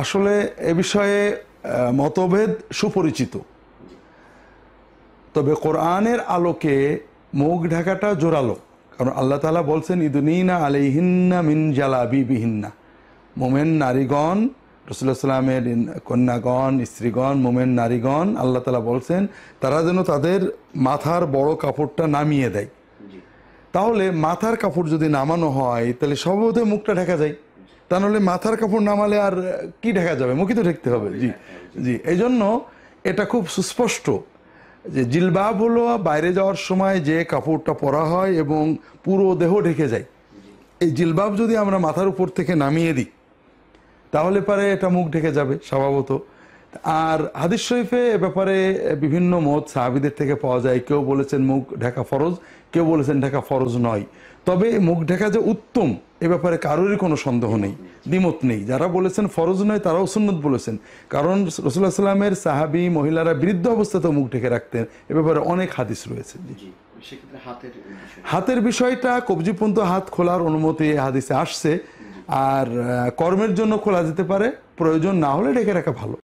আসলে এ বিষয়ে মতভেদ সুপরিচিত তবে কোরআনের আলোকে মুখ ঢাকাটা জোরালো কারণ আল্লাহ তালা বলছেন ইদুনিনা আলিহিন্না মিন জালাবি বিহিন্না মোমেন নারীগণ সাল্লামের কন্যাগণ স্ত্রীগণ মোমেন নারীগণ আল্লাহ তালা বলছেন তারা যেন তাদের মাথার বড় কাপড়টা নামিয়ে দেয় তাহলে মাথার কাপড় যদি নামানো হয় তাহলে সর্বদে মুখটা ঢাকা যায় তা নাহলে মাথার কাপড় নামালে আর কি ঢেকা যাবে মুখে তো ঢেকতে হবে জি জি এই জন্য এটা খুব সুস্পষ্ট যে জিলবাব হলো বাইরে যাওয়ার সময় যে কাপড়টা পরা হয় এবং পুরো দেহ ঢেকে যায় এই জিলবাব যদি আমরা মাথার উপর থেকে নামিয়ে দিই তাহলে পারে এটা মুখ ঢেকে যাবে স্বভাবত আর হাদিস শরীফে ব্যাপারে বিভিন্ন মত সাহাবিদের থেকে পাওয়া যায় কেউ বলেছেন মুখ ঢাকা ফরজ কেউ বলেছেন ঢাকা ফরজ নয় তবে মুখ ঢাকা যে উত্তম এ ব্যাপারে কারোরই কোনো সন্দেহ নেই দ্বিমত নেই যারা বলেছেন ফরজ নয় তারাও সুন্নত বলেছেন কারণ রসুল্লাহ সাল্লামের সাহাবি মহিলারা বৃদ্ধ অবস্থাতেও মুখ ঢেকে রাখতেন এ ব্যাপারে অনেক হাদিস রয়েছে হাতের বিষয়টা কবজি পর্যন্ত হাত খোলার অনুমতি হাদিসে আসছে আর কর্মের জন্য খোলা যেতে পারে প্রয়োজন না হলে ঢেকে রাখা ভালো